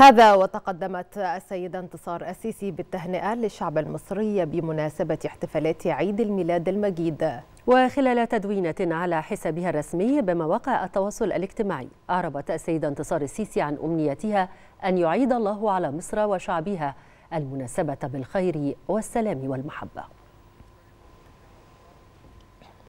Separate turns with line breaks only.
هذا وتقدمت السيدة انتصار السيسي بالتهنئة للشعب المصري بمناسبة احتفالات عيد الميلاد المجيد وخلال تدوينة على
حسابها الرسمي بمواقع التواصل الاجتماعي أعربت السيدة انتصار السيسي عن أمنيتها أن يعيد الله على مصر وشعبها المناسبة بالخير والسلام والمحبة